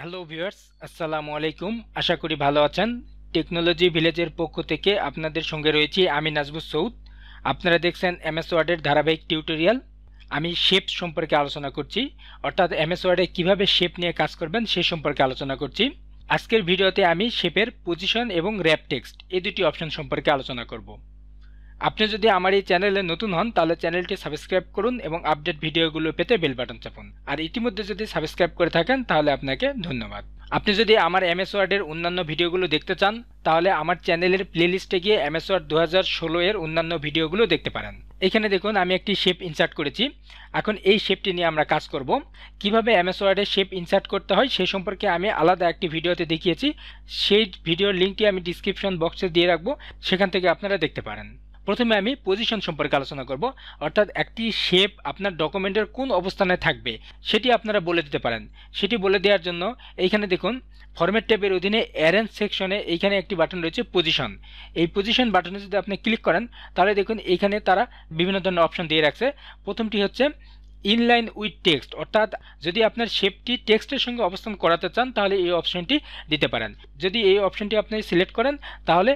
hello viewers আসসালামু আলাইকুম আশা করি ভালো আছেন টেকনোলজি ভিলেজের পক্ষ থেকে আপনাদের সঙ্গে রয়েছি আমি নাজবুল সৌদ আপনারা দেখছেন এমএস ওয়ার্ডের ধারাবাহিক টিউটোরিয়াল আমি শেপ সম্পর্কে আলোচনা করছি অর্থাৎ এমএস ওয়ার্ডে কীভাবে শেপ নিয়ে কাজ করবেন সে সম্পর্কে আলোচনা করছি আজকের ভিডিওতে আমি শেপের পজিশন এবং র্যাপ টেক্সট এই দুটি অপশন সম্পর্কে আলোচনা করব আপনি যদি আমার এই চ্যানেলে নতুন হন তাহলে চ্যানেলটি সাবস্ক্রাইব করুন এবং আপডেট ভিডিওগুলো পেতে বেল বাটন চাপুন আর ইতিমধ্যে যদি সাবস্ক্রাইব করে থাকেন তাহলে আপনাকে ধন্যবাদ আপনি যদি আমার এমএস ওয়ার্ডের অন্যান্য ভিডিওগুলো দেখতে চান তাহলে আমার চ্যানেলের প্লেলিস্টে গিয়ে এমএস ওয়ার্ড দু এর অন্যান্য ভিডিওগুলো দেখতে পারেন এখানে দেখুন আমি একটি শেপ ইনসার্ট করেছি এখন এই শেপটি নিয়ে আমরা কাজ করব কিভাবে এমএস ওয়ার্ডে শেপ ইনসার্ট করতে হয় সেই সম্পর্কে আমি আলাদা একটি ভিডিওতে দেখিয়েছি সেই ভিডিওর লিঙ্কটি আমি ডিসক্রিপশন বক্সে দিয়ে রাখবো সেখান থেকে আপনারা দেখতে পারেন প্রথমে আমি পজিশন সম্পর্কে আলোচনা করব অর্থাৎ একটি শেপ আপনার ডকুমেন্টের কোন অবস্থানে থাকবে সেটি আপনারা বলে দিতে পারেন সেটি বলে দেওয়ার জন্য এইখানে দেখুন ফরম্যাট ট্যাবের অধীনে অ্যারেঞ্জ সেকশনে এইখানে একটি বাটন রয়েছে পজিশন এই পজিশন বাটনে যদি আপনি ক্লিক করেন তাহলে দেখুন এইখানে তারা বিভিন্ন ধরনের অপশন দিয়ে রাখছে প্রথমটি হচ্ছে ইনলাইন উইথ টেক্সট অর্থাৎ যদি আপনার শেপটি টেক্সটের সঙ্গে অবস্থান করাতে চান তাহলে এই অপশনটি দিতে পারেন যদি এই অপশনটি আপনি সিলেক্ট করেন তাহলে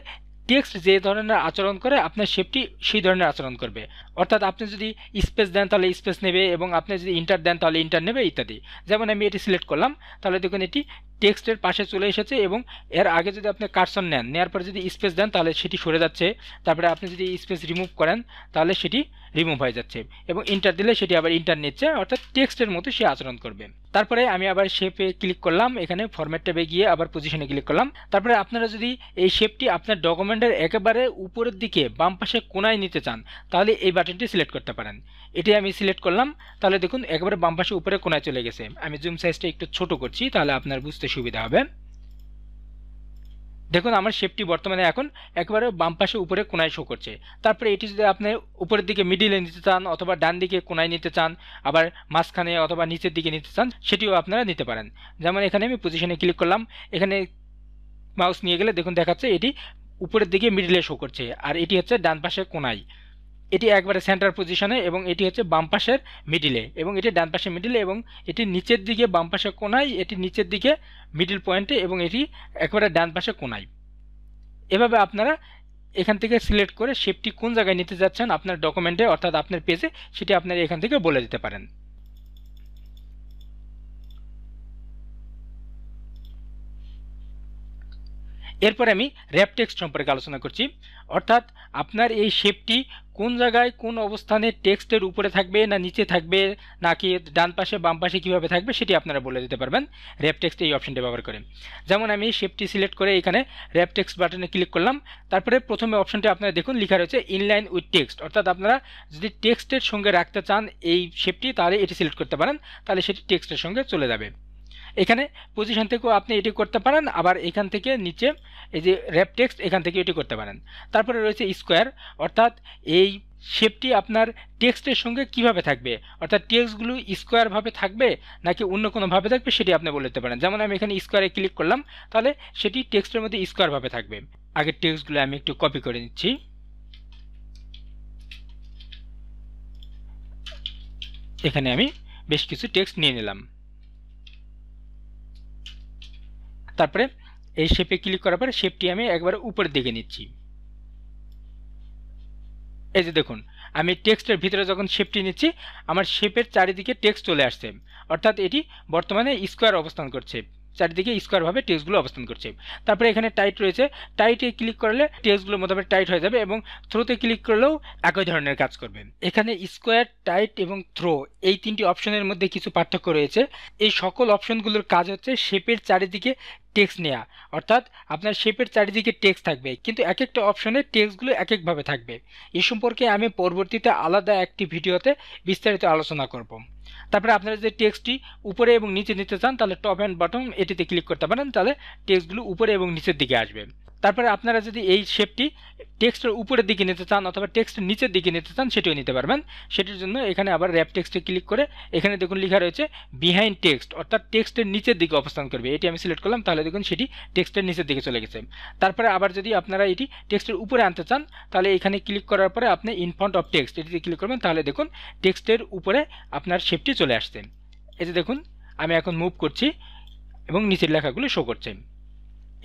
টেক্সট যে ধরনের আচরণ করে আপনার শেপটি সেই ধরনের আচরণ করবে অর্থাৎ আপনি যদি স্পেস দেন তাহলে স্পেস নেবে এবং আপনি যদি ইন্টার দেন তাহলে ইন্টার নেবে ইত্যাদি যেমন আমি এটি সিলেক্ট করলাম তাহলে দেখুন এটি টেক্সটের পাশে চলে এসেছে এবং এর আগে যদি আপনি কার্সন নেন নেওয়ার পরে যদি স্পেস দেন তাহলে সেটি সরে যাচ্ছে তারপরে আপনি যদি স্পেস রিমুভ করেন তাহলে সেটি রিমুভ হয়ে যাচ্ছে এবং ইন্টার দিলে সেটি আবার ইন্টার নিচ্ছে অর্থাৎ টেক্সটের মতো সে আচরণ করবে তারপরে আমি আবার শেপে ক্লিক করলাম এখানে ফরম্যাট ট্যাবে গিয়ে আবার পজিশনে ক্লিক করলাম তারপরে আপনারা যদি এই শেপটি আপনার ডকুমেন্টের একেবারে উপরের দিকে বাম পাশে কোনায় নিতে চান তাহলে এই বাটনটি সিলেক্ট করতে পারেন এটি আমি সিলেক্ট করলাম তাহলে দেখুন একেবারে বাম পাশে উপরে কোনায় চলে গেছে আমি জুম সাইজটা একটু ছোট করছি তাহলে আপনার বুঝতে সুবিধা হবে দেখুন আমার শেপটি বর্তমানে এখন একেবারে বাম পাশে উপরে কোনায় শো করছে তারপরে এটি যদি আপনি উপরের দিকে মিডিলে নিতে চান অথবা ডান দিকে কোনায় নিতে চান আবার মাঝখানে অথবা নিচের দিকে নিতে চান সেটিও আপনারা নিতে পারেন যেমন এখানে আমি পজিশনে ক্লিক করলাম এখানে মাউস নিয়ে গেলে দেখুন দেখাচ্ছে এটি উপরের দিকে মিডিলে শো করছে আর এটি হচ্ছে ডান পাশে কোনায় এটি একবারে সেন্টার পজিশনে এবং এটি হচ্ছে বাম পাশের মিডিলে এবং এটি ডান পাশে মিডিলে এবং এটি নিচের দিকে বাম পাশে কোনায় এটি নিচের দিকে মিডিল পয়েন্টে এবং এটি একবারে ডান পাশে কোনায় এভাবে আপনারা এখান থেকে সিলেক্ট করে শেপটি কোন জায়গায় নিতে যাচ্ছেন আপনার ডকুমেন্টে অর্থাৎ আপনার পেজে সেটি আপনারা এখান থেকে বলে দিতে পারেন এরপরে আমি র্যাপটেক্স সম্পর্কে আলোচনা করছি অর্থাৎ আপনার এই শেপটি কোন জায়গায় কোন অবস্থানে টেক্সটের উপরে থাকবে না নিচে থাকবে নাকি ডান পাশে বাম পাশে কীভাবে থাকবে সেটি আপনারা বলে দিতে পারবেন র্যাপটেক্স এই অপশনটি ব্যবহার করে যেমন আমি শেপটি সিলেক্ট করে এখানে র্যাপটেক্স বাটনে ক্লিক করলাম তারপরে প্রথমে অপশানটি আপনারা দেখুন লেখা রয়েছে ইনলাইন উইথ টেক্সট অর্থাৎ আপনারা যদি টেক্সটের সঙ্গে রাখতে চান এই শেপটি তাহলে এটি সিলেক্ট করতে পারেন তাহলে সেটি টেক্সটের সঙ্গে চলে যাবে এখানে পজিশন থেকেও আপনি এটি করতে পারেন আবার এখান থেকে নিচে এই যে র্যাপ টেক্স এখান থেকে এটি করতে পারেন তারপরে রয়েছে স্কোয়ার অর্থাৎ এই শেপটি আপনার টেক্সটের সঙ্গে কিভাবে থাকবে অর্থাৎ টেক্সটগুলো স্কোয়ারভাবে থাকবে নাকি অন্য কোনোভাবে থাকবে সেটি আপনি বলে দিতে পারেন যেমন আমি এখানে স্কোয়ারে ক্লিক করলাম তাহলে সেটি টেক্সটের মধ্যে স্কোয়ারভাবে থাকবে আগের টেক্সটগুলো আমি একটু কপি করে নিচ্ছি এখানে আমি বেশ কিছু টেক্সট নিয়ে নিলাম তারপরে এই শেপে ক্লিক করার পরে শেপটি আমি একবার উপরে দিকে নিচ্ছি এই যে দেখুন আমি টেক্সটের ভিতরে যখন শেপটি নিচ্ছি আমার শেপের চারিদিকে টেক্সট চলে আসছে অর্থাৎ এটি বর্তমানে স্কোয়ার অবস্থান করছে চারিদিকে স্কোয়ারভাবে টেক্সগুলো অবস্থান করছে তারপরে এখানে টাইট রয়েছে টাইটে ক্লিক করলে টেক্সগুলো মোটামুটি টাইট হয়ে যাবে এবং থ্রোতে ক্লিক করলেও একই ধরনের কাজ করবে এখানে স্কোয়ার টাইট এবং থ্রো এই তিনটি অপশনের মধ্যে কিছু পার্থক্য রয়েছে এই সকল অপশনগুলোর কাজ হচ্ছে শেপের চারিদিকে টেক্সট নেওয়া অর্থাৎ আপনার শেপের চারিদিকে টেক্সট থাকবে কিন্তু এক একটা অপশনের টেক্সটগুলো এক একভাবে থাকবে এ সম্পর্কে আমি পরবর্তীতে আলাদা একটি ভিডিওতে বিস্তারিত আলোচনা করব তারপরে আপনারা যদি টেক্সটটি উপরে এবং নিচে নিতে চান তাহলে টপ অ্যান্ড বটম এটিতে ক্লিক করতে পারেন তাহলে টেক্সটগুলো উপরে এবং নিচের দিকে আসবে তারপরে আপনারা যদি এই শেপটি টেক্সটের উপরের দিকে নিতে চান অথবা টেক্সটের নিচের দিকে নিতে চান সেটিও নিতে পারবেন সেটির জন্য এখানে আবার র্যাপ টেক্সটে ক্লিক করে এখানে দেখুন লেখা রয়েছে বিহাইন্ড টেক্সট অর্থাৎ টেক্সটের নিচের দিকে অবস্থান করবে এটি আমি সিলেক্ট করলাম তাহলে দেখুন সেটি টেক্সটের নিচের দিকে চলে গেছে তারপরে আবার যদি আপনারা এটি টেক্সটের উপরে আনতে চান তাহলে এখানে ক্লিক করার পরে আপনি ইনফ্রন্ট অফ টেক্সট এটিতে ক্লিক করবেন তাহলে দেখুন টেক্সটের উপরে আপনার শেপটি চলে আসছে এই যে দেখুন আমি এখন মুভ করছি এবং নিচের লেখাগুলো শো করছে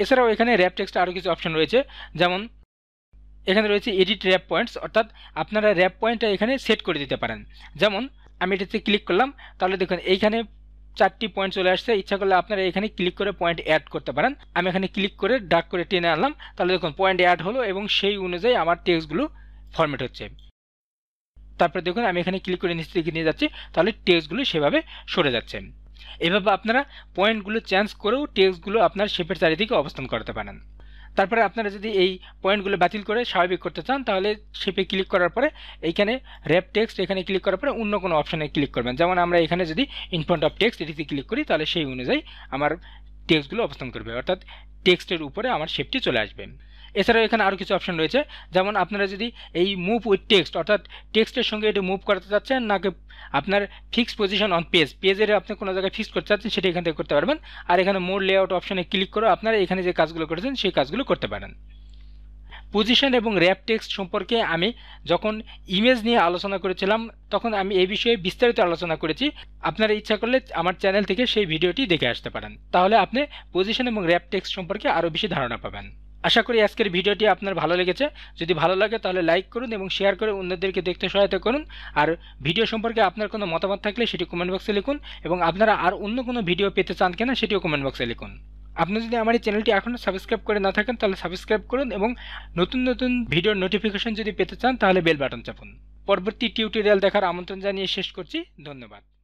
এছাড়াও এখানে র্যাপ টেক্সট আরও কিছু অপশন রয়েছে যেমন এখানে রয়েছে এডিট র্যাপ পয়েন্টস অর্থাৎ আপনারা র্যাপ পয়েন্টটা এখানে সেট করে দিতে পারেন যেমন আমি এটাতে ক্লিক করলাম তাহলে দেখুন এইখানে চারটি পয়েন্ট চলে আসছে ইচ্ছা করলে আপনারা এখানে ক্লিক করে পয়েন্ট অ্যাড করতে পারেন আমি এখানে ক্লিক করে ডাক করে টেনে আনলাম তাহলে দেখুন পয়েন্ট অ্যাড হলো এবং সেই অনুযায়ী আমার টেক্সটগুলো ফর্মেট হচ্ছে তারপরে দেখুন আমি এখানে ক্লিক করে নিচে দিকে নিয়ে যাচ্ছি তাহলে টেক্সটগুলো সেভাবে সরে যাচ্ছে এভাবে আপনারা পয়েন্টগুলো চেঞ্জ করেও টেক্সটগুলো আপনার শেপের চারিদিকে অবস্থান করতে পারেন তারপরে আপনারা যদি এই পয়েন্টগুলো বাতিল করে স্বাভাবিক করতে চান তাহলে শেপে ক্লিক করার পরে এইখানে র্যাপ টেক্সট এখানে ক্লিক করার পরে অন্য কোনো অপশানে ক্লিক করবেন যেমন আমরা এখানে যদি ইনফ্রন্ট অফ টেক্সট এটিতে ক্লিক করি তাহলে সেই অনুযায়ী আমার টেক্সটগুলো অবস্থান করবে অর্থাৎ টেক্সটের উপরে আমার শেপটি চলে আসবে এছাড়াও এখানে আরও কিছু অপশন রয়েছে যেমন আপনারা যদি এই মুভ উইথ টেক্সট অর্থাৎ টেক্সটের সঙ্গে এটা মুভ করাতে চাচ্ছেন নাকি আপনার ফিক্স পজিশন অন পেজ পেজের আপনি কোনো জায়গায় ফিক্স করতে চাচ্ছেন সেটা এখান থেকে করতে পারবেন আর এখানে মোর লেআউট অপশনে ক্লিক করে আপনারা এখানে যে কাজগুলো করেছেন সেই কাজগুলো করতে পারেন পজিশন এবং র্যাপ টেক্সট সম্পর্কে আমি যখন ইমেজ নিয়ে আলোচনা করেছিলাম তখন আমি এই বিষয়ে বিস্তারিত আলোচনা করেছি আপনারা ইচ্ছা করলে আমার চ্যানেল থেকে সেই ভিডিওটি দেখে আসতে পারেন তাহলে আপনি পজিশন এবং র্যাপ টেক্সট সম্পর্কে আরও বেশি ধারণা পাবেন আশা করি আজকের ভিডিওটি আপনার ভালো লেগেছে যদি ভালো লাগে তাহলে লাইক করুন এবং শেয়ার করে অন্যদেরকে দেখতে সহায়তা করুন আর ভিডিও সম্পর্কে আপনার কোনো মতামত থাকলে সেটি কমেন্ট বক্সে লিখুন এবং আপনারা আর অন্য কোনো ভিডিও পেতে চান কিনা সেটিও কমেন্ট বক্সে লিখুন আপনি যদি আমার এই চ্যানেলটি এখনও সাবস্ক্রাইব করে না থাকেন তাহলে সাবস্ক্রাইব করুন এবং নতুন নতুন ভিডিওর নোটিফিকেশন যদি পেতে চান তাহলে বেল বাটন চাপুন পরবর্তী টিউটোরিয়াল দেখার আমন্ত্রণ জানিয়ে শেষ করছি ধন্যবাদ